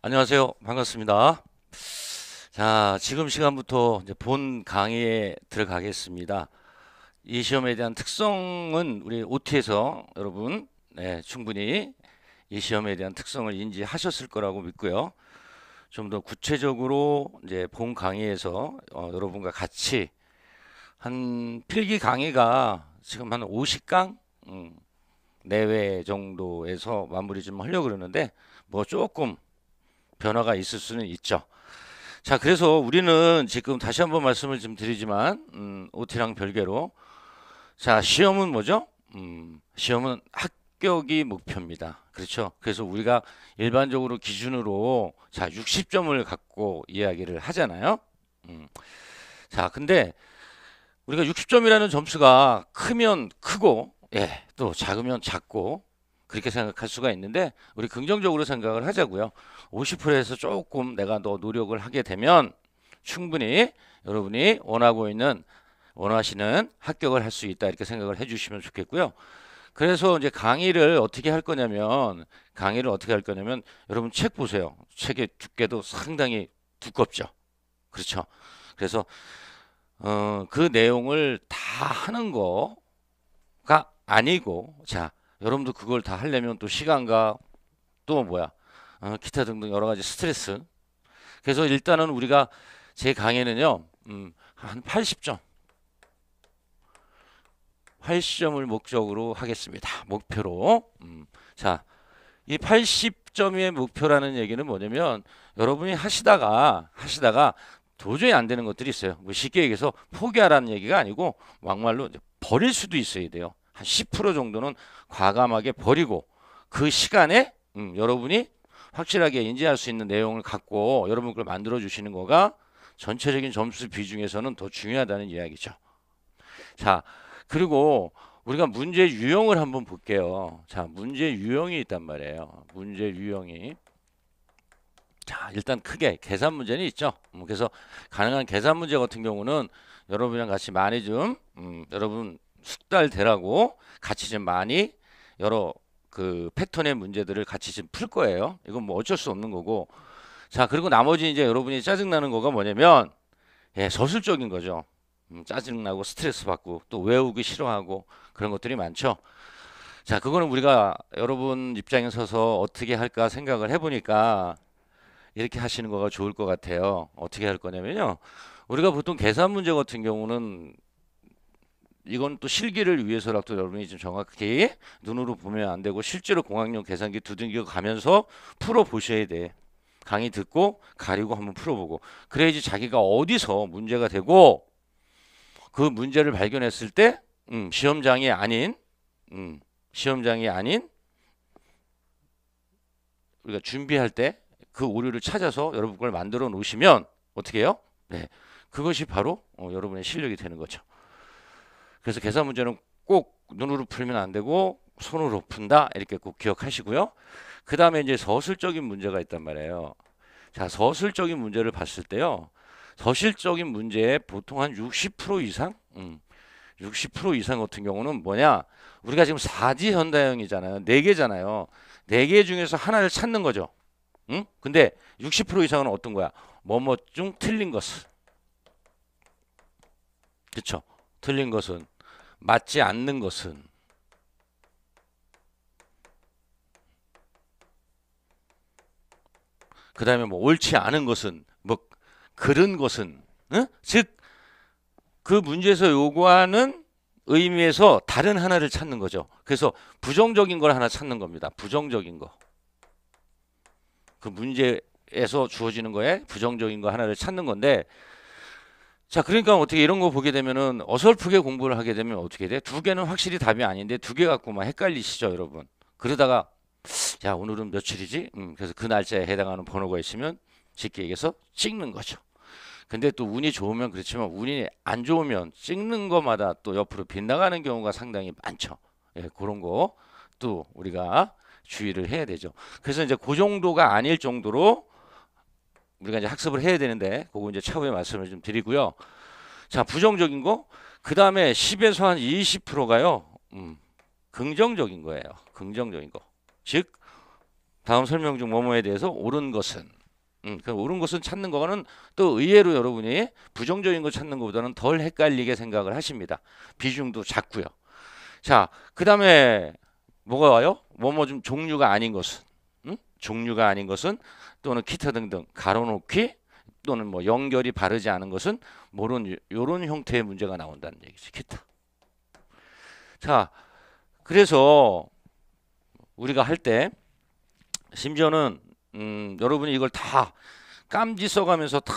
안녕하세요. 반갑습니다. 자, 지금 시간부터 이제 본 강의에 들어가겠습니다. 이 시험에 대한 특성은 우리 OT에서 여러분 네, 충분히 이 시험에 대한 특성을 인지하셨을 거라고 믿고요. 좀 더 구체적으로 이제 본 강의에서 어, 여러분과 같이 한 필기 강의가 지금 한 50강 음, 내외 정도에서 마무리 좀 하려고 그러는데 뭐 조금 변화가 있을 수는 있죠. 자, 그래서 우리는 지금 다시 한번 말씀을 좀 드리지만 음, OT랑 별개로 자, 시험은 뭐죠? 음, 시험은 합격이 목표입니다. 그렇죠? 그래서 우리가 일반적으로 기준으로 자, 60점을 갖고 이야기를 하잖아요. 음. 자, 근데 우리가 60점이라는 점수가 크면 크고 예, 또 작으면 작고 그렇게 생각할 수가 있는데 우리 긍정적으로 생각을 하자고요. 50%에서 조금 내가 더 노력을 하게 되면 충분히 여러분이 원하고 있는 원하시는 합격을 할 수 있다 이렇게 생각을 해주시면 좋겠고요. 그래서 이제 강의를 어떻게 할 거냐면 강의를 어떻게 할 거냐면 여러분 책 보세요. 책의 두께도 상당히 두껍죠. 그렇죠. 그래서 어, 그 내용을 다 하는 거가 아니고 자 여러분도 그걸 다 하려면 또 시간과 또 뭐야 어, 기타 등등 여러 가지 스트레스. 그래서 일단은 우리가 제 강의는요 음, 한 80점, 80점을 목적으로 하겠습니다. 목표로. 음, 자, 이 80점의 목표라는 얘기는 뭐냐면 여러분이 하시다가 하시다가 도저히 안 되는 것들이 있어요. 뭐 쉽게 얘기해서 포기하라는 얘기가 아니고 막말로 버릴 수도 있어야 돼요. 한10% 정도는 과감하게 버리고 그 시간에 음, 여러분이 확실하게 인지할 수 있는 내용을 갖고 여러분 걸 만들어 주시는 거가 전체적인 점수 비중에서는 더 중요하다는 이야기죠. 자, 그리고 우리가 문제 유형을 한번 볼게요. 자, 문제 유형이 있단 말이에요. 문제 유형이. 자, 일단 크게 계산 문제는 있죠. 음, 그래서 가능한 계산 문제 같은 경우는 여러분이랑 같이 많이 좀 음, 여러분 숙달되라고 같이 좀 많이 여러 그 패턴의 문제들을 같이 좀 풀 거예요. 이건 뭐 어쩔 수 없는 거고. 자, 그리고 나머지 이제 여러분이 짜증나는 거가 뭐냐면, 예, 서술적인 거죠. 음, 짜증나고 스트레스 받고 또 외우기 싫어하고 그런 것들이 많죠. 자, 그거는 우리가 여러분 입장에 서서 어떻게 할까 생각을 해보니까 이렇게 하시는 거가 좋을 것 같아요. 어떻게 할 거냐면요. 우리가 보통 계산 문제 같은 경우는 이건 또 실기를 위해서라도 여러분이 좀 정확히 눈으로 보면 안 되고 실제로 공학용 계산기 두들겨 가면서 풀어 보셔야 돼. 강의 듣고 가리고 한번 풀어보고 그래야지 자기가 어디서 문제가 되고 그 문제를 발견했을 때 음, 시험장이 아닌 음, 시험장이 아닌 우리가 준비할 때 그 오류를 찾아서 여러분 걸 만들어 놓으시면 어떻게 해요? 네. 그것이 바로 어, 여러분의 실력이 되는 거죠. 그래서 계산 문제는 꼭 눈으로 풀면 안 되고 손으로 푼다 이렇게 꼭 기억하시고요. 그 다음에 이제 서술적인 문제가 있단 말이에요. 자, 서술적인 문제를 봤을 때요. 서술적인 문제의 보통 한 60% 이상, 음, 60% 이상 같은 경우는 뭐냐? 우리가 지금 4지현대형이잖아요4 개잖아요. 4개 중에서 하나를 찾는 거죠. 응? 음? 근데 60% 이상은 어떤 거야? 뭐뭐 중 틀린 것은. 그쵸? 틀린 것은 맞지 않는 것은 그 다음에 뭐 옳지 않은 것은 뭐 그런 것은 응? 즉그 문제에서 요구하는 의미에서 다른 하나를 찾는 거죠. 그래서 부정적인 걸 하나 찾는 겁니다. 부정적인 거. 그 문제에서 주어지는 거에 부정적인 거 하나를 찾는 건데 자, 그러니까 어떻게 이런 거 보게 되면은 어설프게 공부를 하게 되면 어떻게 돼? 두 개는 확실히 답이 아닌데 두 개갖고막 헷갈리시죠, 여러분. 그러다가 야, 오늘은 며칠이지? 음, 그래서 그 날짜에 해당하는 번호가 있으면 쉽게 얘기해서 찍는 거죠. 근데 또 운이 좋으면 그렇지만 운이 안 좋으면 찍는 거마다 또 옆으로 빗나가는 경우가 상당히 많죠. 예, 그런 거 또 우리가 주의를 해야 되죠. 그래서 이제 그 정도가 아닐 정도로 우리가 이제 학습을 해야 되는데 그거 이제 차후에 말씀을 좀 드리고요. 자, 부정적인 거. 그다음에 10에서 한 20%가요. 음. 긍정적인 거예요. 긍정적인 거. 즉 다음 설명 중 뭐뭐에 대해서 옳은 것은 음, 그 옳은 것은 찾는 거는 또 의외로 여러분이 부정적인 거 찾는 것보다는 덜 헷갈리게 생각을 하십니다. 비중도 작고요. 자, 그다음에 뭐가 와요? 뭐뭐 좀 종류가 아닌 것은 음? 종류가 아닌 것은 또는 기타 등등 가로놓기 또는 뭐 연결이 바르지 않은 것은 모른 요런 형태의 문제가 나온다는 얘기죠. 기타. 자, 그래서 우리가 할 때 심지어는 음, 여러분이 이걸 다 깜지 써가면서 다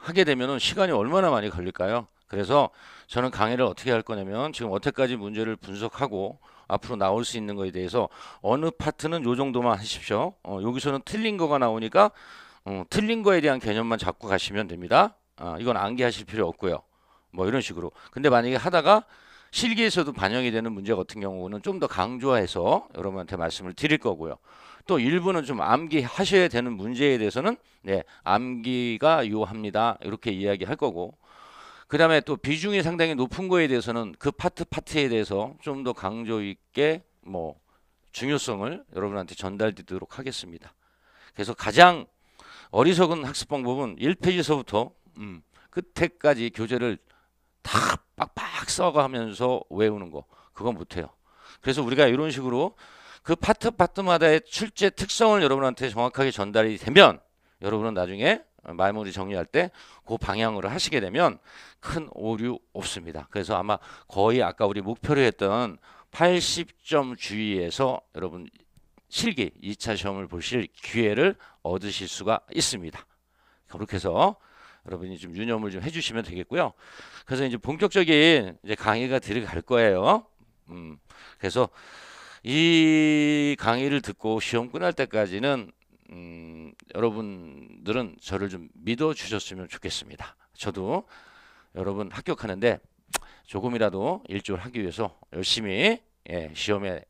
하게 되면은 시간이 얼마나 많이 걸릴까요? 그래서 저는 강의를 어떻게 할 거냐면 지금 어떻까지 문제를 분석하고 앞으로 나올 수 있는 거에 대해서 어느 파트는 요 정도만 하십시오. 어, 여기서는 틀린 거가 나오니까 어, 틀린 거에 대한 개념만 잡고 가시면 됩니다. 아, 이건 암기하실 필요 없고요. 뭐 이런 식으로. 근데 만약에 하다가 실기에서도 반영이 되는 문제 같은 경우는 좀 더 강조해서 여러분한테 말씀을 드릴 거고요. 또 일부는 좀 암기하셔야 되는 문제에 대해서는 네, 암기가 요합니다. 이렇게 이야기할 거고 그다음에 또 비중이 상당히 높은 거에 대해서는 그 파트 파트에 대해서 좀 더 강조 있게 뭐 중요성을 여러분한테 전달드리도록 하겠습니다. 그래서 가장 어리석은 학습 방법은 1페이지서부터 음, 끝에까지 교재를 다 빡빡 써가면서 외우는 거 그건 못해요. 그래서 우리가 이런 식으로 그 파트 파트마다의 출제 특성을 여러분한테 정확하게 전달이 되면 여러분은 나중에 어, 말무리 정리할 때 그 방향으로 하시게 되면 큰 오류 없습니다. 그래서 아마 거의 아까 우리 목표로 했던 80점 주위에서 여러분 실기 2차 시험을 보실 기회를 얻으실 수가 있습니다. 그렇게 해서 여러분이 좀 유념을 좀 해주시면 되겠고요. 그래서 이제 본격적인 이제 강의가 들어갈 거예요. 음, 그래서 이 강의를 듣고 시험 끝날 때까지는 음, 여러분들은 저를 좀 믿어 주셨으면 좋겠습니다. 저도 여러분 합격하는데 조금이라도 일조를 하기 위해서 열심히 예, 시험에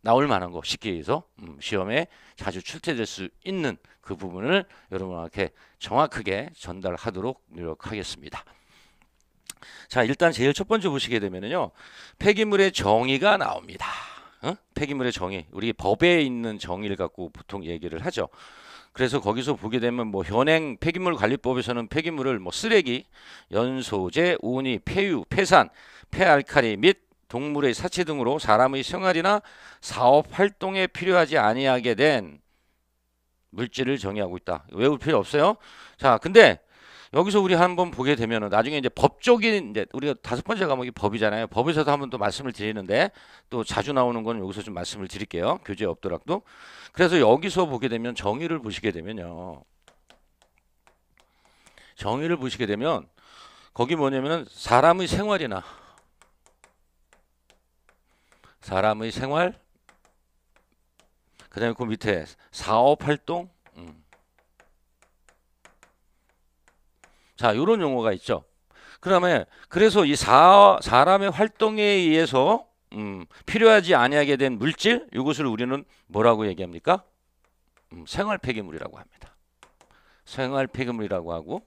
나올 만한 거 쉽게 해서 음, 시험에 자주 출제될 수 있는 그 부분을 여러분한테 정확하게 전달하도록 노력하겠습니다. 자 일단 제일 첫 번째 보시게 되면요 폐기물의 정의가 나옵니다. 어? 폐기물의 정의, 우리 법에 있는 정의를 갖고 보통 얘기를 하죠. 그래서 거기서 보게 되면 뭐 현행 폐기물 관리법에서는 폐기물을 뭐 쓰레기, 연소재, 오니, 폐유, 폐산, 폐알카리및 동물의 사체 등으로 사람의 생활이나 사업 활동에 필요하지 아니하게 된 물질을 정의하고 있다. 외울 필요 없어요. 자, 근데 여기서 우리 한번 보게 되면은 나중에 이제 법적인 이제 우리가 다섯 번째 과목이 법이잖아요. 법에서도 한번 또 말씀을 드리는데 또 자주 나오는 건 여기서 좀 말씀을 드릴게요. 교재 없더라도. 그래서 여기서 보게 되면 정의를 보시게 되면요. 정의를 보시게 되면 거기 뭐냐면은 사람의 생활이나 사람의 생활 그다음에 그 밑에 사업 활동 자, 요런 용어가 있죠. 그다음에 그래서 이 사, 사람의 활동에 의해서 음, 필요하지 아니하게 된 물질 이것을 우리는 뭐라고 얘기합니까? 음, 생활 폐기물이라고 합니다. 생활 폐기물이라고 하고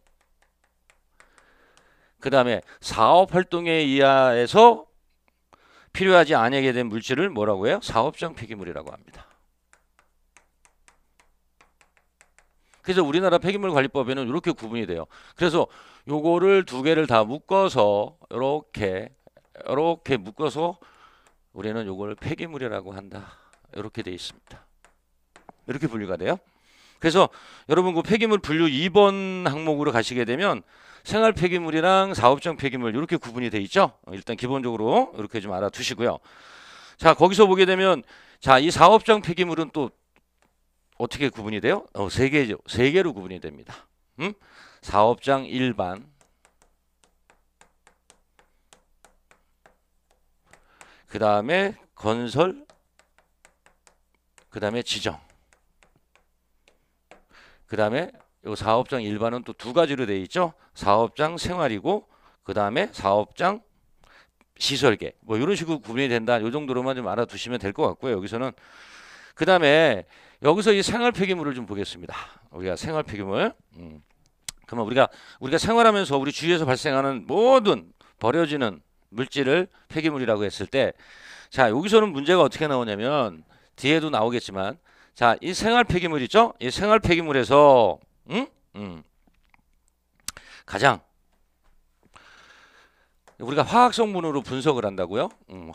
그 다음에 사업 활동에 의하서 필요하지 아니하게 된 물질을 뭐라고 해요? 사업성 폐기물이라고 합니다. 그래서 우리나라 폐기물 관리법에는 이렇게 구분이 돼요. 그래서 요거를 두 개를 다 묶어서 이렇게 이렇게 묶어서 우리는 요걸 폐기물이라고 한다. 이렇게 돼 있습니다. 이렇게 분류가 돼요. 그래서 여러분 그 폐기물 분류 2번 항목으로 가시게 되면 생활 폐기물이랑 사업장 폐기물 이렇게 구분이 돼 있죠. 일단 기본적으로 이렇게 좀 알아두시고요. 자 거기서 보게 되면 자 이 사업장 폐기물은 또 어떻게 구분이 돼요? 어, 세 개죠. 세 개로 구분이 됩니다. 음? 사업장 일반 그 다음에 건설 그 다음에 지정 그 다음에 사업장 일반은 또 두 가지로 되어 있죠. 사업장 생활이고 그 다음에 사업장 시설계 뭐 이런 식으로 구분이 된다. 요 정도로만 좀 알아두시면 될 것 같고요. 여기서는 그 다음에 여기서 이 생활 폐기물을 좀 보겠습니다. 우리가 생활 폐기물. 음. 그러면 우리가 우리가 생활하면서 우리 주위에서 발생하는 모든 버려지는 물질을 폐기물이라고 했을 때, 자 여기서는 문제가 어떻게 나오냐면 뒤에도 나오겠지만, 자이 생활 폐기물 있죠? 이 생활 폐기물에서 음? 음. 가장 우리가 화학 성분으로 분석을 한다고요? 음,